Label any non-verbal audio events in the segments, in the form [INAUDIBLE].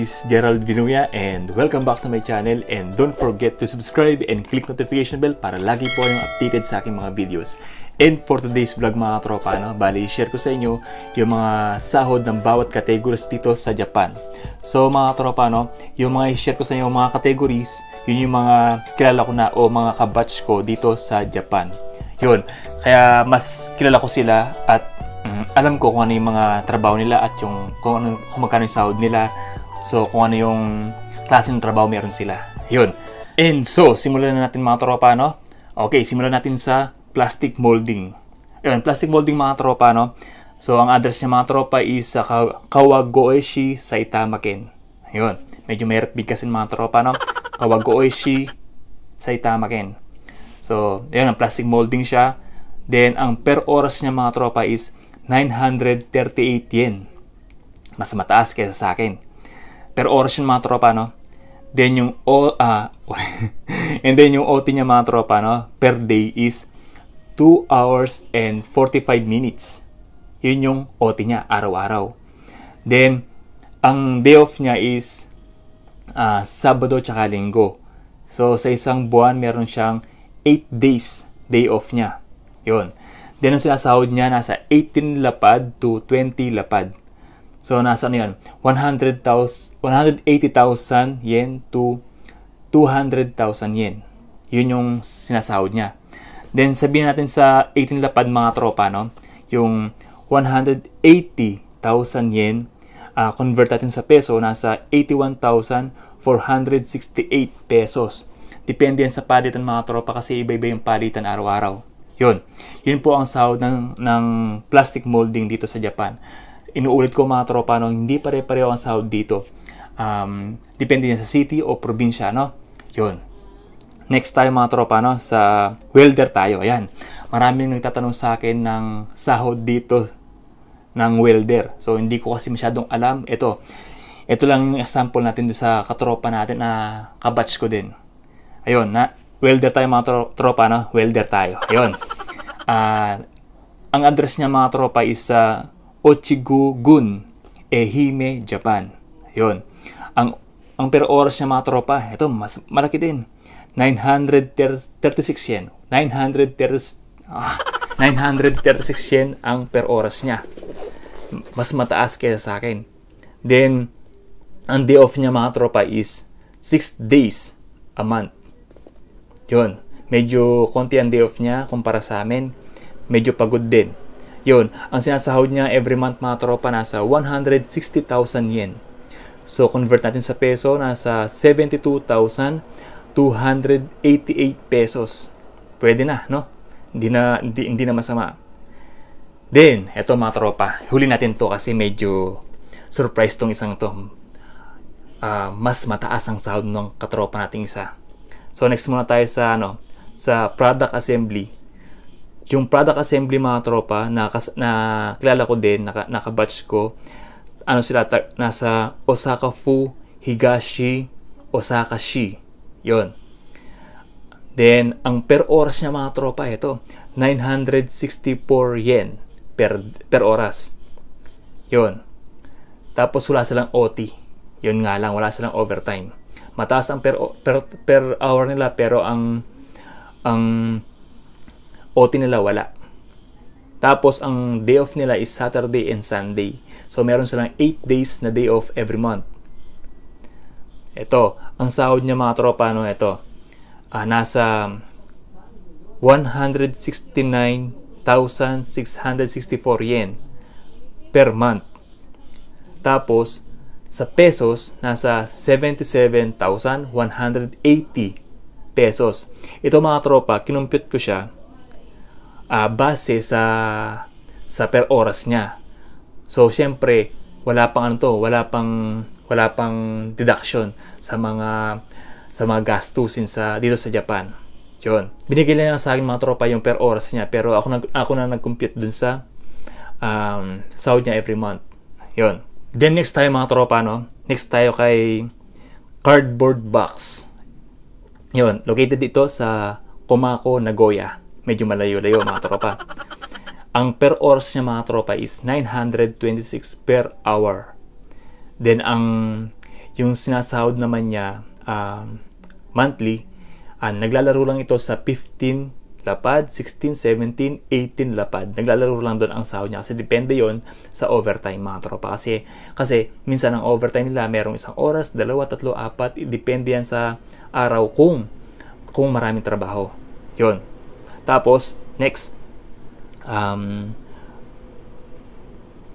This is Gerald Vinuya and welcome back to my channel and don't forget to subscribe and click notification bell para lagi po yung updated sa aking mga videos. And for today's vlog mga tropa, no, bali share ko sa inyo yung mga sahod ng bawat categories dito sa Japan. So mga tropa, no, yung mga share ko sa inyo yung mga categories, yun yung mga kilala ko na o mga kabatch ko dito sa Japan. Yun, kaya mas kilala ko sila at mm, alam ko kung ano yung mga trabaho nila at yung kung, ano, kung magkano yung sahod nila So, kung ano yung ng trabaho meron sila. Yun. And so, simulan na natin mga tropa, no? Okay, simulan natin sa plastic molding. Yun, plastic molding mga tropa, no? So, ang address niya mga tropa is sa Kawagoeshi, Saitama Ken. Yun. Medyo may mahirap bigkasin mga tropa, no? Kawagoeshi, Saitama Ken. So, yun, ang plastic molding siya. Then, ang per oras niya mga tropa is 938 yen. Mas mataas kaysa sa akin. Pero oras yung mga tropa, no? Then yung O, ah, uh, [LAUGHS] and then yung OT niya mga tropa, no? Per day is 2 hours and 45 minutes. Yun yung OT niya, araw-araw. Then, ang day off niya is uh, Sabado tsaka Linggo. So, sa isang buwan, meron siyang 8 days day off niya. Yun. Then, ang sinasahod niya nasa 18 lapad to 20 lapad. So, nasa ano yan? 180,000 yen to 200,000 yen. Yun yung sinasahod niya. Then, sabihin natin sa 18 lapad mga tropa, no? Yung 180,000 yen, uh, convert natin sa peso, nasa 81,468 pesos. Depende yan sa palitan mga tropa kasi iba-iba yung palitan araw-araw. Yun. Yun po ang sahod ng, ng plastic molding dito sa Japan. Inuulit ko mga tropa, no, hindi pare-pareho ang sahod dito. Um, depende yan sa city o probinsya, no? Yun. Next tayo mga tropa, no, sa welder tayo. Ayan. Maraming nagtatanong sa akin ng sahod dito ng welder. So, hindi ko kasi masyadong alam. Ito, ito lang yung example natin sa katropa natin na kabatch ko din. Ayun, na, welder tayo mga tro- tropa, no? Welder tayo. Ayun. Uh, ang address niya mga tropa is uh, Ochigugun, Ehime, Japan. Yon. Ang ang per oras ng mga tropa, ito mas malaki din. 936 yen. 930 936 ah, yen ang per oras niya. Mas mataas kaysa sa akin. Then ang day off niya mga tropa is 6 days a month. Yon. Medyo konti ang day off niya kumpara sa amin. Medyo pagod din. Yun, ang sinasahod niya every month mga tropa nasa 160,000 yen. So, convert natin sa peso, nasa 72,288 pesos. Pwede na, no? Hindi na, hindi, hindi na masama. Then, eto mga tropa, huli natin to kasi medyo surprise tong isang to. Uh, mas mataas ang sahod ng katropa nating isa. So, next muna tayo sa, ano, sa product assembly yung product assembly mga tropa na, na kilala ko din, naka, naka-batch ko, ano sila, ta, nasa Osaka Fu, Higashi, Osaka Shi. Yun. Then, ang per oras niya mga tropa, ito, 964 yen per, per oras. Yun. Tapos wala silang OT. Yun nga lang, wala silang overtime. Mataas ang per, per, per hour nila pero ang ang OT nila wala. Tapos ang day off nila is Saturday and Sunday. So meron silang 8 days na day off every month. Ito, ang sahod niya mga tropa no ito. Uh, ah, nasa 169,664 yen per month. Tapos sa pesos nasa 77,180 pesos. Ito mga tropa, kinumpute ko siya uh, base sa sa per oras niya. So syempre, wala pang ano to, wala pang wala pang deduction sa mga sa mga gastusin sa dito sa Japan. 'Yon. Binigay lang sa akin mga tropa yung per oras niya, pero ako nag ako na nag-compute dun sa um, sahod niya every month. 'Yon. Then next tayo mga tropa no. Next tayo kay Cardboard Box. 'Yon, located dito sa Kumako, Nagoya medyo malayo-layo mga tropa. Ang per oras niya mga tropa is 926 per hour. Then ang yung sinasahod naman niya um, monthly, uh, naglalaro lang ito sa 15 lapad, 16, 17, 18 lapad. Naglalaro lang doon ang sahod niya kasi depende yon sa overtime mga tropa. Kasi, kasi minsan ang overtime nila merong isang oras, dalawa, tatlo, apat. Depende yan sa araw kung kung maraming trabaho. yon tapos, next, um,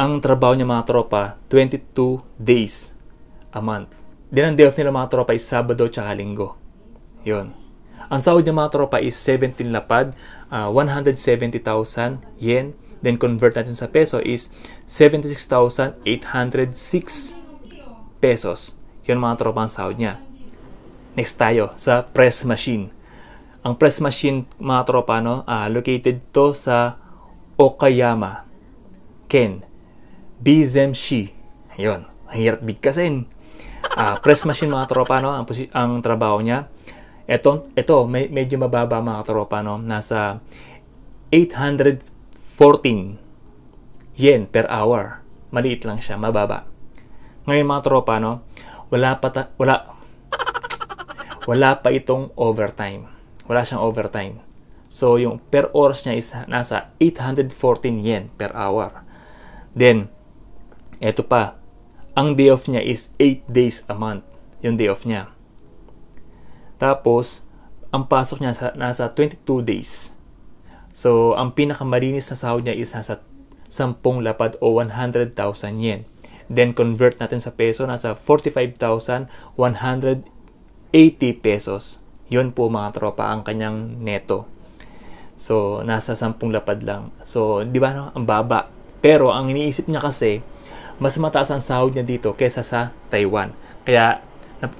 ang trabaho niya mga tropa, 22 days a month. Then ang day off nila mga tropa is Sabado at Linggo. Yun. Ang sahod niya mga tropa is 17 lapad, uh, ah, 170,000 yen. Then convert natin sa peso is 76,806 pesos. Yun mga tropa ang sahod niya. Next tayo sa press machine. Ang press machine, mga tropa, no, uh, located to sa Okayama, Ken, Bizemshi. Ayun, mahirap bigkasin. Uh, press machine, mga tropa, no, ang, ang trabaho niya. Ito, ito may, medyo mababa, mga tropa, no, nasa 814 yen per hour. Maliit lang siya, mababa. Ngayon, mga tropa, no, wala pa, ta- wala, wala pa itong overtime wala siyang overtime. So, yung per oras niya is nasa 814 yen per hour. Then, eto pa, ang day off niya is 8 days a month. Yung day off niya. Tapos, ang pasok niya sa, nasa 22 days. So, ang pinakamarinis na sahod niya is nasa 10 lapad o 100,000 yen. Then, convert natin sa peso, nasa 45,180 pesos. Yon po mga tropa ang kanyang neto. So, nasa 10 lapad lang. So, di ba no? Ang baba. Pero, ang iniisip niya kasi, mas mataas ang sahod niya dito kaysa sa Taiwan. Kaya,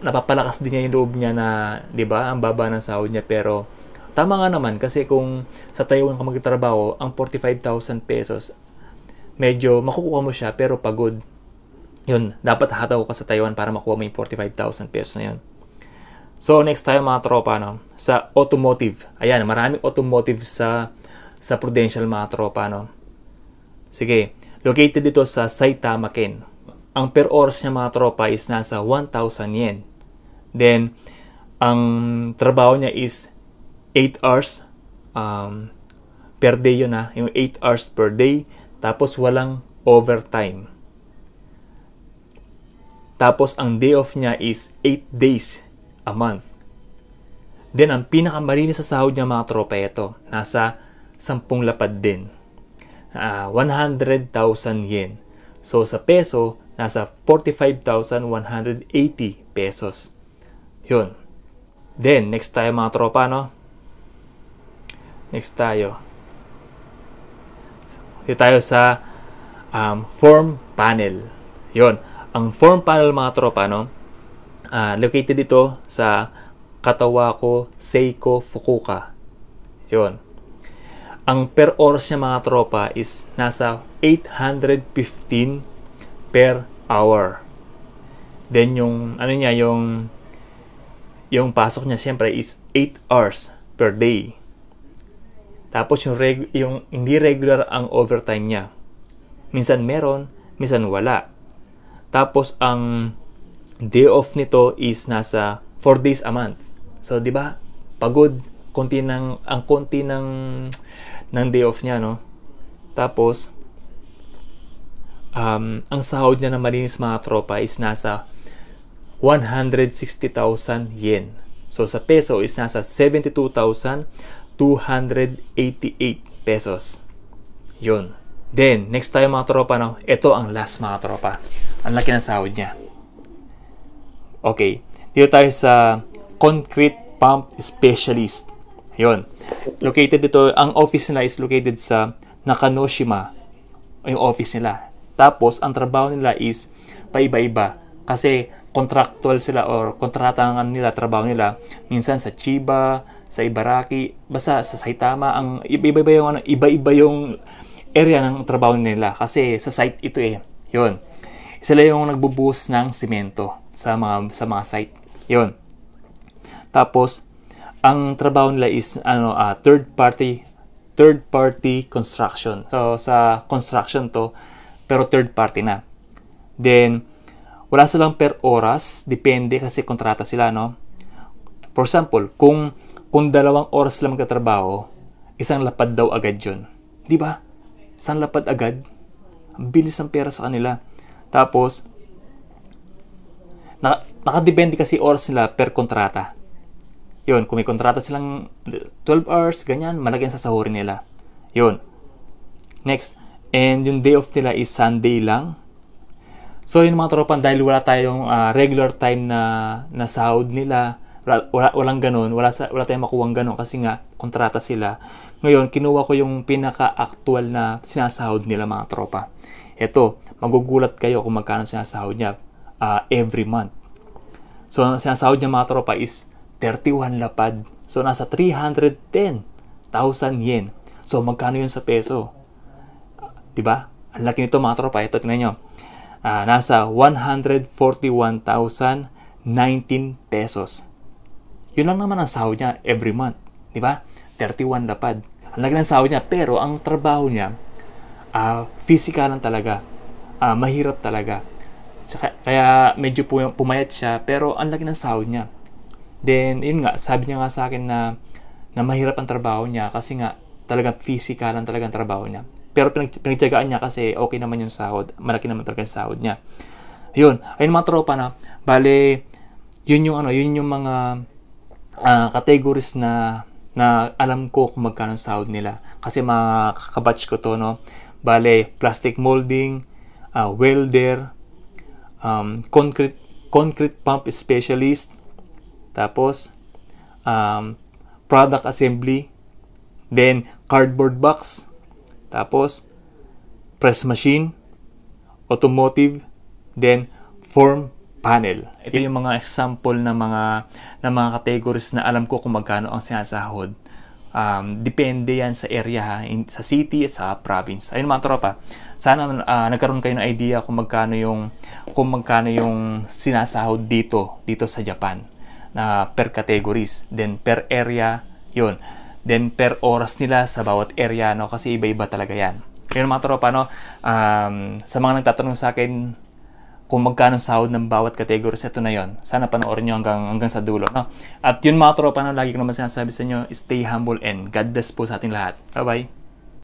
napapalakas din niya yung loob niya na, di ba, ang baba ng sahod niya. Pero, tama nga naman kasi kung sa Taiwan ka magtatrabaho ang 45,000 pesos, medyo makukuha mo siya pero pagod. Yun, dapat hataw ka sa Taiwan para makuha mo yung 45,000 pesos na yun. So next tayo mga tropa no, sa automotive. Ayan, maraming automotive sa sa Prudential mga tropa no. Sige, located dito sa Saitama Ken. Ang per oras niya mga tropa is nasa 1,000 yen. Then ang trabaho niya is 8 hours um, per day yun ha, yung 8 hours per day tapos walang overtime. Tapos ang day off niya is 8 days a month. Then ang pinakamalinis sa sahod niya mga tropeto, nasa 10 lapad din. Uh, ah, 100,000 yen. So sa peso, nasa 45,180 pesos. Yun. Then, next tayo mga tropa, no? Next tayo. Dito tayo sa um, form panel. Yun. Ang form panel mga tropa, no? Uh, located dito sa Katawako, Seiko, Fukuoka. Yun. Ang per oras niya mga tropa is nasa 815 per hour. Then yung ano niya yung yung pasok niya siyempre is 8 hours per day. Tapos yung, reg- yung hindi regular ang overtime niya. Minsan meron, minsan wala. Tapos ang day off nito is nasa 4 days a month. So, di ba? Pagod. Konti ng, ang konti ng, ng day off niya, no? Tapos, um, ang sahod niya na malinis mga tropa is nasa 160,000 yen. So, sa peso is nasa 72,288 pesos. Yun. Then, next tayo mga tropa, no? Ito ang last mga tropa. Ang laki ng sahod niya. Okay, dito tayo sa concrete pump specialist. Yon. Located dito, ang office nila is located sa Nakanoshima. Yung office nila. Tapos, ang trabaho nila is paiba-iba. Kasi contractual sila or kontratangan nila, trabaho nila. Minsan sa Chiba, sa Ibaraki, basta sa Saitama. Ang iba-iba yung, ano, iba-iba yung area ng trabaho nila. Kasi sa site ito eh. Yon. Sila yung nagbubuhos ng simento sa mga sa mga site. 'Yon. Tapos ang trabaho nila is ano uh, third party third party construction. So sa construction to pero third party na. Then wala silang per oras, depende kasi kontrata sila no. For example, kung kung dalawang oras lang magtatrabaho, isang lapad daw agad 'yon. 'Di ba? Isang lapad agad. Ang bilis ng pera sa kanila. Tapos na, nakadepende kasi oras nila per kontrata. Yun, kung may kontrata silang 12 hours, ganyan, malaki ang sasahurin nila. Yun. Next, and yung day off nila is Sunday lang. So yun mga tropan, dahil wala tayong uh, regular time na, na sahod nila, wala, wala, walang ganun, wala, sa, wala tayong makuha ganun kasi nga kontrata sila. Ngayon, kinuha ko yung pinaka-actual na sinasahod nila mga tropa. Ito, magugulat kayo kung magkano sinasahod niya uh, every month. So, ang sinasahod niya mga tropa is 31 lapad. So, nasa 310,000 yen. So, magkano yun sa peso? Uh, diba? Ang laki nito mga tropa. Ito, tingnan nyo. Uh, nasa 141,019 pesos. Yun lang naman ang sahod niya every month. Diba? 31 lapad. Ang laki ng sahod niya. Pero, ang trabaho niya, uh, physical lang talaga. Uh, mahirap talaga. Kaya medyo pumayat siya pero ang laki ng sahod niya. Then, yun nga, sabi niya nga sa akin na, na mahirap ang trabaho niya kasi nga talagang physical ang talagang trabaho niya. Pero pinag, pinagtyagaan niya kasi okay naman yung sahod. Malaki naman talaga yung sahod niya. Yun, ayun mga tropa na, bale, yun yung ano, yun yung mga uh, categories na na alam ko kung magkano sahod nila. Kasi mga kakabatch ko to, no? Bale, plastic molding, uh, welder, um, concrete, concrete pump specialist, tapos um, product assembly, then cardboard box, tapos press machine, automotive, then form panel. Ito yung mga example ng mga ng mga categories na alam ko kung magkano ang sinasahod Um, depende yan sa area ha, in, sa city at sa province. Ayun mga tropa, sana uh, nagkaroon kayo ng idea kung magkano yung kung magkano yung sinasahod dito dito sa Japan na per categories, then per area, yon Then per oras nila sa bawat area no kasi iba-iba talaga yan. Kaya mga tropa no, um, sa mga nagtatanong sa akin kung magkano sahod ng bawat category. sa ito na yon. Sana panoorin nyo hanggang, hanggang sa dulo. No? At yun mga tropa, no, lagi ko naman sinasabi sa inyo, stay humble and God bless po sa ating lahat. Bye-bye!